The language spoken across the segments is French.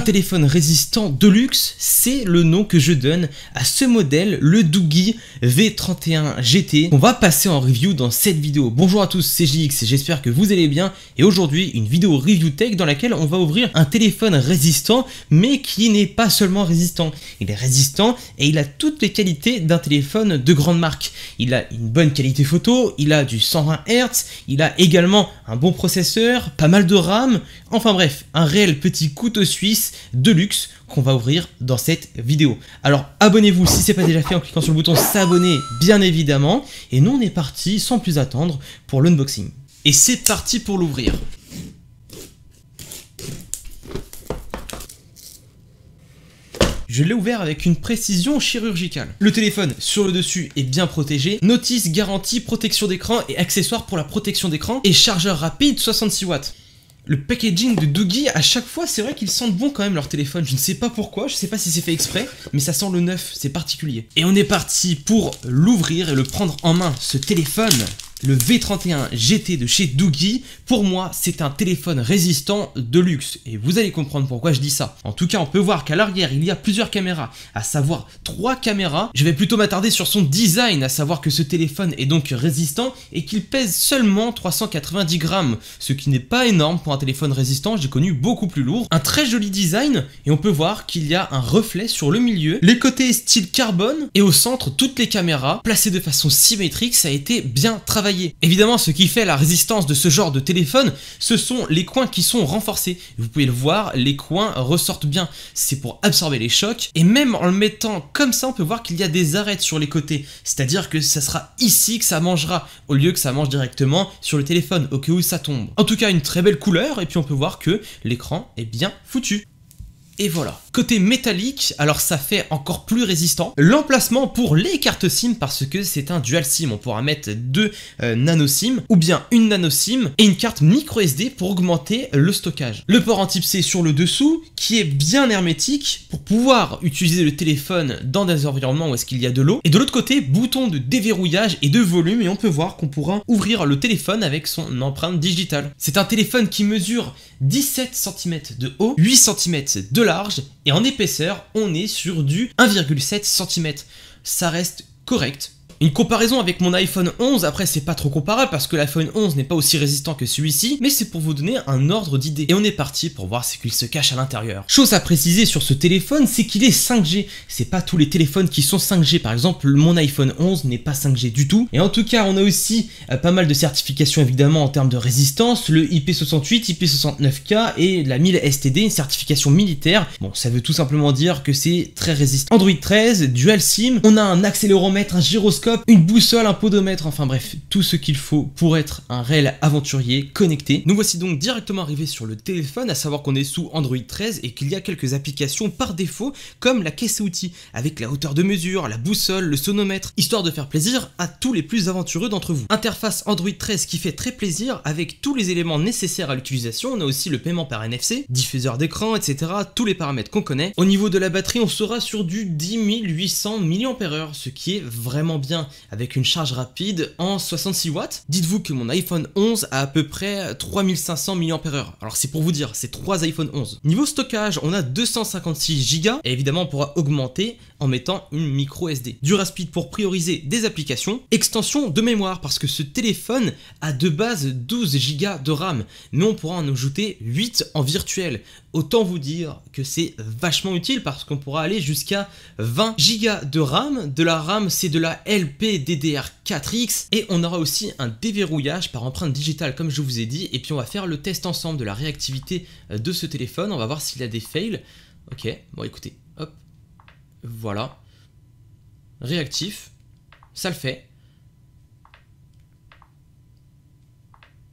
Un téléphone résistant de luxe, c'est le nom que je donne à ce modèle, le Doogie V31 GT, On va passer en review dans cette vidéo. Bonjour à tous, c'est JX, j'espère que vous allez bien, et aujourd'hui, une vidéo review tech dans laquelle on va ouvrir un téléphone résistant, mais qui n'est pas seulement résistant. Il est résistant et il a toutes les qualités d'un téléphone de grande marque. Il a une bonne qualité photo, il a du 120 Hz, il a également un bon processeur, pas mal de RAM, enfin bref, un réel petit couteau suisse de luxe qu'on va ouvrir dans cette vidéo. Alors abonnez-vous si ce n'est pas déjà fait en cliquant sur le bouton s'abonner bien évidemment. Et nous on est parti sans plus attendre pour l'unboxing. Et c'est parti pour l'ouvrir. je l'ai ouvert avec une précision chirurgicale. Le téléphone sur le dessus est bien protégé, notice, garantie, protection d'écran et accessoires pour la protection d'écran et chargeur rapide 66 watts le packaging de Doogie, à chaque fois, c'est vrai qu'ils sentent bon quand même leur téléphone. Je ne sais pas pourquoi, je ne sais pas si c'est fait exprès, mais ça sent le neuf, c'est particulier. Et on est parti pour l'ouvrir et le prendre en main, ce téléphone le V31 GT de chez Doogie, pour moi c'est un téléphone résistant de luxe et vous allez comprendre pourquoi je dis ça. En tout cas on peut voir qu'à l'arrière il y a plusieurs caméras, à savoir trois caméras. Je vais plutôt m'attarder sur son design, à savoir que ce téléphone est donc résistant et qu'il pèse seulement 390 grammes, ce qui n'est pas énorme pour un téléphone résistant, j'ai connu beaucoup plus lourd. Un très joli design et on peut voir qu'il y a un reflet sur le milieu, les côtés style carbone et au centre toutes les caméras placées de façon symétrique, ça a été bien travaillé Évidemment, ce qui fait la résistance de ce genre de téléphone, ce sont les coins qui sont renforcés. Vous pouvez le voir, les coins ressortent bien. C'est pour absorber les chocs. Et même en le mettant comme ça, on peut voir qu'il y a des arêtes sur les côtés. C'est-à-dire que ça sera ici que ça mangera, au lieu que ça mange directement sur le téléphone, au cas où ça tombe. En tout cas, une très belle couleur, et puis on peut voir que l'écran est bien foutu et voilà. Côté métallique, alors ça fait encore plus résistant. L'emplacement pour les cartes SIM parce que c'est un dual SIM, on pourra mettre deux euh, nano SIM ou bien une nano SIM et une carte micro SD pour augmenter le stockage. Le port en type C sur le dessous qui est bien hermétique pour pouvoir utiliser le téléphone dans des environnements où est-ce qu'il y a de l'eau. Et de l'autre côté, bouton de déverrouillage et de volume et on peut voir qu'on pourra ouvrir le téléphone avec son empreinte digitale. C'est un téléphone qui mesure 17 cm de haut, 8 cm de large et en épaisseur, on est sur du 1,7 cm. Ça reste correct une comparaison avec mon iPhone 11, après c'est pas trop comparable parce que l'iPhone 11 n'est pas aussi résistant que celui-ci, mais c'est pour vous donner un ordre d'idée. Et on est parti pour voir ce qu'il se cache à l'intérieur. Chose à préciser sur ce téléphone, c'est qu'il est 5G. C'est pas tous les téléphones qui sont 5G. Par exemple, mon iPhone 11 n'est pas 5G du tout. Et en tout cas, on a aussi euh, pas mal de certifications évidemment en termes de résistance, le IP68, IP69K et la 1000 STD, une certification militaire. Bon, ça veut tout simplement dire que c'est très résistant. Android 13, Dual SIM, on a un accéléromètre, un gyroscope, une boussole, un podomètre, enfin bref, tout ce qu'il faut pour être un réel aventurier connecté. Nous voici donc directement arrivés sur le téléphone, à savoir qu'on est sous Android 13 et qu'il y a quelques applications par défaut comme la caisse à outils, avec la hauteur de mesure, la boussole, le sonomètre, histoire de faire plaisir à tous les plus aventureux d'entre vous. Interface Android 13 qui fait très plaisir avec tous les éléments nécessaires à l'utilisation, on a aussi le paiement par NFC, diffuseur d'écran, etc, tous les paramètres qu'on connaît. Au niveau de la batterie, on sera sur du 10 800 mAh, ce qui est vraiment bien avec une charge rapide en 66 watts. Dites-vous que mon iPhone 11 a à peu près 3500 mAh. Alors c'est pour vous dire, c'est 3 iPhone 11. Niveau stockage, on a 256 Go et évidemment on pourra augmenter en mettant une micro SD. Du pour prioriser des applications. Extension de mémoire parce que ce téléphone a de base 12 Go de RAM, Nous on pourra en ajouter 8 en virtuel. Autant vous dire que c'est vachement utile parce qu'on pourra aller jusqu'à 20 Go de RAM. De la RAM, c'est de la LPDDR4X et on aura aussi un déverrouillage par empreinte digitale comme je vous ai dit. Et puis on va faire le test ensemble de la réactivité euh, de ce téléphone. On va voir s'il a des fails. Ok, bon écoutez, voilà. Réactif. Ça le fait.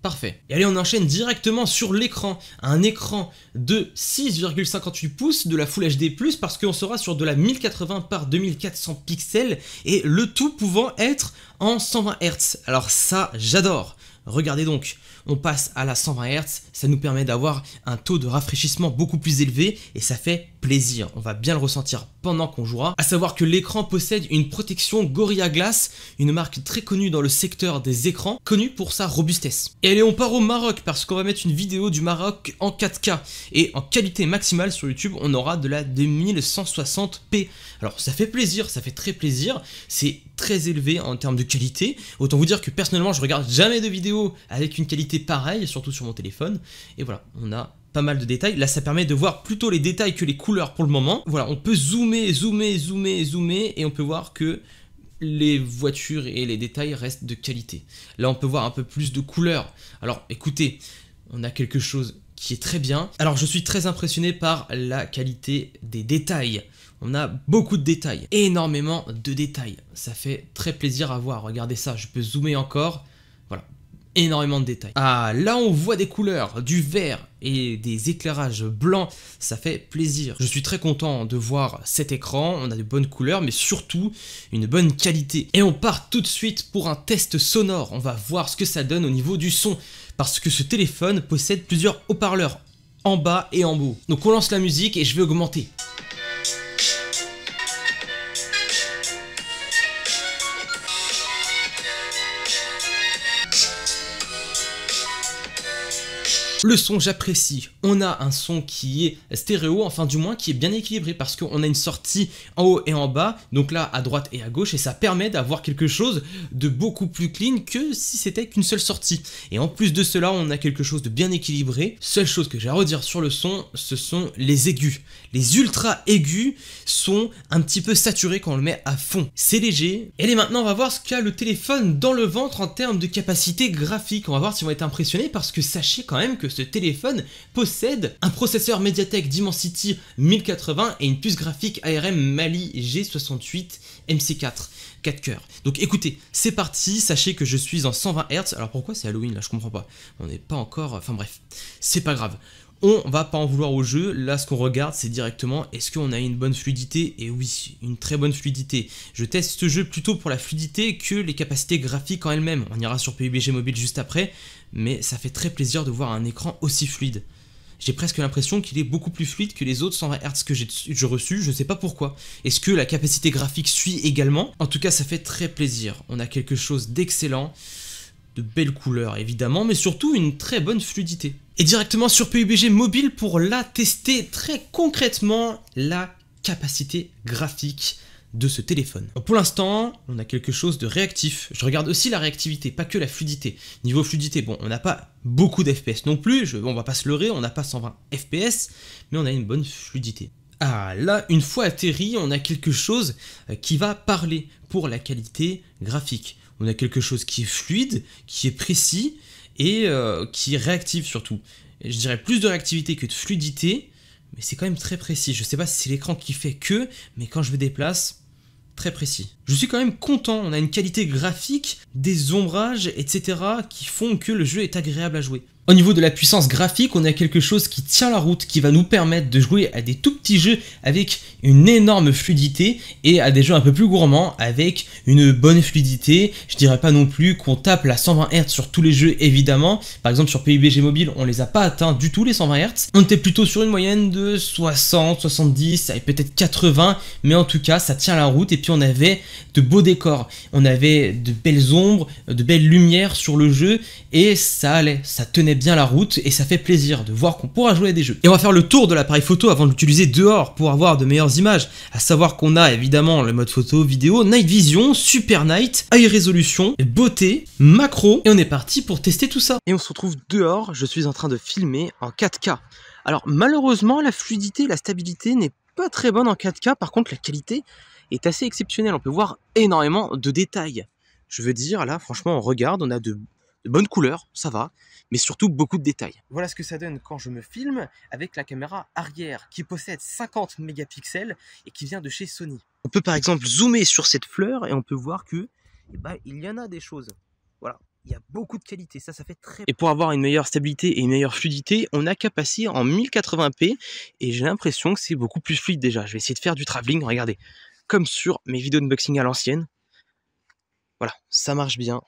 Parfait. Et allez, on enchaîne directement sur l'écran. Un écran de 6,58 pouces de la Full HD+, parce qu'on sera sur de la 1080 par 2400 pixels, et le tout pouvant être en 120 Hz. Alors ça, j'adore. Regardez donc, on passe à la 120 Hz, ça nous permet d'avoir un taux de rafraîchissement beaucoup plus élevé et ça fait plaisir, on va bien le ressentir pendant qu'on jouera. À savoir que l'écran possède une protection Gorilla Glass, une marque très connue dans le secteur des écrans, connue pour sa robustesse. Et allez, on part au Maroc parce qu'on va mettre une vidéo du Maroc en 4K et en qualité maximale sur YouTube, on aura de la 2160p. Alors ça fait plaisir, ça fait très plaisir, c'est très élevé en termes de qualité. Autant vous dire que personnellement, je regarde jamais de vidéos avec une qualité pareil, surtout sur mon téléphone. Et voilà, on a pas mal de détails. Là, ça permet de voir plutôt les détails que les couleurs pour le moment. Voilà, on peut zoomer, zoomer, zoomer, zoomer, et on peut voir que les voitures et les détails restent de qualité. Là, on peut voir un peu plus de couleurs. Alors, écoutez, on a quelque chose qui est très bien. Alors, je suis très impressionné par la qualité des détails. On a beaucoup de détails, énormément de détails. Ça fait très plaisir à voir. Regardez ça, je peux zoomer encore énormément de détails. Ah, là on voit des couleurs, du vert et des éclairages blancs, ça fait plaisir. Je suis très content de voir cet écran, on a de bonnes couleurs, mais surtout une bonne qualité. Et on part tout de suite pour un test sonore, on va voir ce que ça donne au niveau du son, parce que ce téléphone possède plusieurs haut-parleurs, en bas et en haut. Donc on lance la musique et je vais augmenter. Le son, j'apprécie. On a un son qui est stéréo, enfin du moins qui est bien équilibré parce qu'on a une sortie en haut et en bas, donc là à droite et à gauche, et ça permet d'avoir quelque chose de beaucoup plus clean que si c'était qu'une seule sortie. Et en plus de cela, on a quelque chose de bien équilibré. Seule chose que j'ai à redire sur le son, ce sont les aigus. Les ultra aigus sont un petit peu saturés quand on le met à fond. C'est léger. Et maintenant, on va voir ce qu'a le téléphone dans le ventre en termes de capacité graphique. On va voir si on va être impressionné parce que sachez quand même que ce téléphone possède un processeur Mediatek Dimensity 1080 et une puce graphique ARM Mali G68 MC4. 4 coeurs. Donc écoutez, c'est parti, sachez que je suis en 120 Hz. Alors pourquoi c'est Halloween là, je comprends pas. On n'est pas encore... Enfin bref, c'est pas grave on va pas en vouloir au jeu. Là, ce qu'on regarde, c'est directement est-ce qu'on a une bonne fluidité Et oui, une très bonne fluidité. Je teste ce jeu plutôt pour la fluidité que les capacités graphiques en elles-mêmes. On ira sur PUBG Mobile juste après, mais ça fait très plaisir de voir un écran aussi fluide. J'ai presque l'impression qu'il est beaucoup plus fluide que les autres 120 Hz que j'ai reçu. je ne sais pas pourquoi. Est-ce que la capacité graphique suit également En tout cas, ça fait très plaisir. On a quelque chose d'excellent de belles couleurs évidemment, mais surtout une très bonne fluidité. Et directement sur PUBG Mobile pour la tester très concrètement la capacité graphique de ce téléphone. Pour l'instant, on a quelque chose de réactif. Je regarde aussi la réactivité, pas que la fluidité. Niveau fluidité, bon, on n'a pas beaucoup d'FPS non plus, je, on va pas se leurrer, on n'a pas 120 FPS, mais on a une bonne fluidité. Ah là, une fois atterri, on a quelque chose euh, qui va parler pour la qualité graphique. On a quelque chose qui est fluide, qui est précis et euh, qui est réactif surtout. je dirais plus de réactivité que de fluidité, mais c'est quand même très précis. Je sais pas si c'est l'écran qui fait que, mais quand je me déplace, très précis. Je suis quand même content, on a une qualité graphique, des ombrages, etc. qui font que le jeu est agréable à jouer. Au niveau de la puissance graphique, on a quelque chose qui tient la route, qui va nous permettre de jouer à des tout petits jeux avec une énorme fluidité et à des jeux un peu plus gourmands avec une bonne fluidité. Je dirais pas non plus qu'on tape la 120 Hz sur tous les jeux évidemment. Par exemple sur PUBG Mobile, on les a pas atteints du tout les 120 Hz. On était plutôt sur une moyenne de 60, 70 et peut-être 80, mais en tout cas ça tient la route et puis on avait de beaux décors, on avait de belles ombres, de belles lumières sur le jeu et ça allait, ça tenait bien la route et ça fait plaisir de voir qu'on pourra jouer à des jeux. Et on va faire le tour de l'appareil photo avant de l'utiliser dehors pour avoir de meilleures images, à savoir qu'on a évidemment le mode photo, vidéo, night vision, super night, high résolution, beauté, macro, et on est parti pour tester tout ça. Et on se retrouve dehors, je suis en train de filmer en 4K. Alors malheureusement la fluidité, la stabilité n'est pas très bonne en 4K, par contre la qualité est assez exceptionnelle, on peut voir énormément de détails. Je veux dire, là, franchement, on regarde, on a de bonne couleur, ça va, mais surtout beaucoup de détails. Voilà ce que ça donne quand je me filme avec la caméra arrière qui possède 50 mégapixels et qui vient de chez Sony. On peut par exemple zoomer sur cette fleur et on peut voir que eh ben, il y en a des choses. Voilà, il y a beaucoup de qualité, ça, ça fait très... Et pour avoir une meilleure stabilité et une meilleure fluidité, on a qu'à en 1080p, et j'ai l'impression que c'est beaucoup plus fluide déjà. Je vais essayer de faire du travelling, regardez, comme sur mes vidéos de boxing à l'ancienne. Voilà, ça marche bien,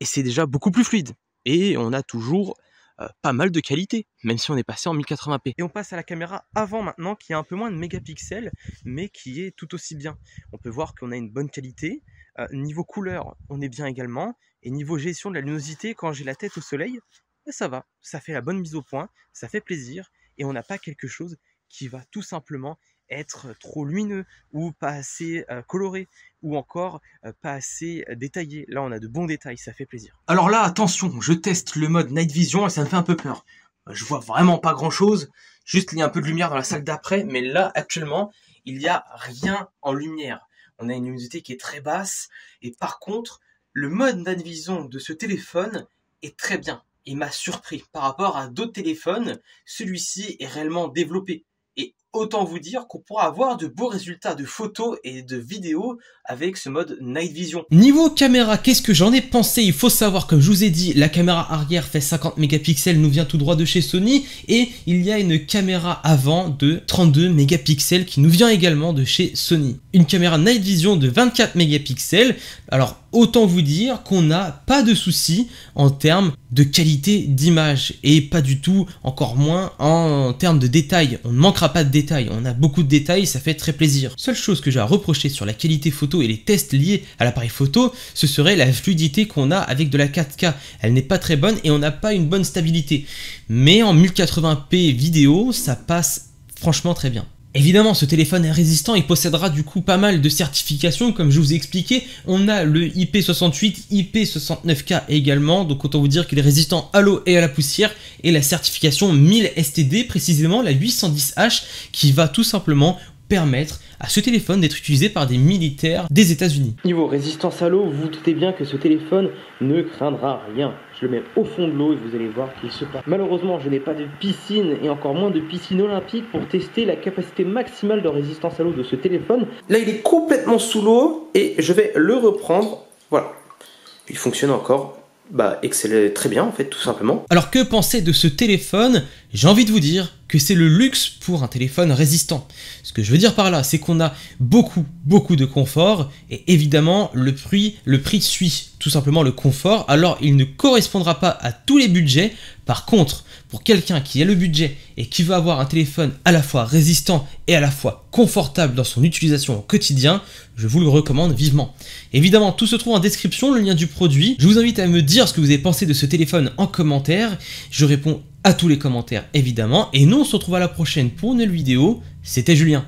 et c'est déjà beaucoup plus fluide. Et on a toujours euh, pas mal de qualité, même si on est passé en 1080p. Et on passe à la caméra avant maintenant, qui a un peu moins de mégapixels, mais qui est tout aussi bien. On peut voir qu'on a une bonne qualité. Euh, niveau couleur, on est bien également. Et niveau gestion de la luminosité, quand j'ai la tête au soleil, bah, ça va. Ça fait la bonne mise au point, ça fait plaisir, et on n'a pas quelque chose qui va tout simplement être trop lumineux ou pas assez euh, coloré ou encore euh, pas assez euh, détaillé. Là, on a de bons détails, ça fait plaisir. Alors là, attention, je teste le mode Night Vision et ça me fait un peu peur. Je vois vraiment pas grand chose, juste il y a un peu de lumière dans la salle d'après, mais là, actuellement, il n'y a rien en lumière. On a une luminosité qui est très basse et par contre, le mode Night Vision de ce téléphone est très bien. et m'a surpris par rapport à d'autres téléphones, celui-ci est réellement développé et autant vous dire qu'on pourra avoir de beaux résultats de photos et de vidéos avec ce mode Night Vision. Niveau caméra, qu'est-ce que j'en ai pensé Il faut savoir, comme je vous ai dit, la caméra arrière fait 50 mégapixels, nous vient tout droit de chez Sony, et il y a une caméra avant de 32 mégapixels qui nous vient également de chez Sony. Une caméra Night Vision de 24 mégapixels, alors autant vous dire qu'on n'a pas de soucis en termes de qualité d'image, et pas du tout, encore moins en termes de détails. On ne manquera pas de détails on a beaucoup de détails, ça fait très plaisir. Seule chose que j'ai à reprocher sur la qualité photo et les tests liés à l'appareil photo, ce serait la fluidité qu'on a avec de la 4K. Elle n'est pas très bonne et on n'a pas une bonne stabilité. Mais en 1080p vidéo, ça passe franchement très bien. Évidemment, ce téléphone est résistant il possédera du coup pas mal de certifications, comme je vous ai expliqué. On a le IP68, IP69K également, donc autant vous dire qu'il est résistant à l'eau et à la poussière, et la certification 1000 STD, précisément la 810H, qui va tout simplement permettre à ce téléphone d'être utilisé par des militaires des États-Unis. Niveau résistance à l'eau, vous, doutez bien que ce téléphone ne craindra rien. Je le mets au fond de l'eau et vous allez voir qu'il se passe. Malheureusement, je n'ai pas de piscine et encore moins de piscine olympique pour tester la capacité maximale de résistance à l'eau de ce téléphone. Là, il est complètement sous l'eau et je vais le reprendre. Voilà. Il fonctionne encore bah, excellent, très bien en fait tout simplement. Alors que penser de ce téléphone J'ai envie de vous dire, que c'est le luxe pour un téléphone résistant. Ce que je veux dire par là, c'est qu'on a beaucoup, beaucoup de confort, et évidemment, le prix, le prix suit tout simplement le confort, alors il ne correspondra pas à tous les budgets. Par contre, pour quelqu'un qui a le budget et qui veut avoir un téléphone à la fois résistant et à la fois confortable dans son utilisation au quotidien, je vous le recommande vivement. Évidemment, tout se trouve en description, le lien du produit. Je vous invite à me dire ce que vous avez pensé de ce téléphone en commentaire. Je réponds à tous les commentaires évidemment, et nous on se retrouve à la prochaine pour une nouvelle vidéo, c'était Julien.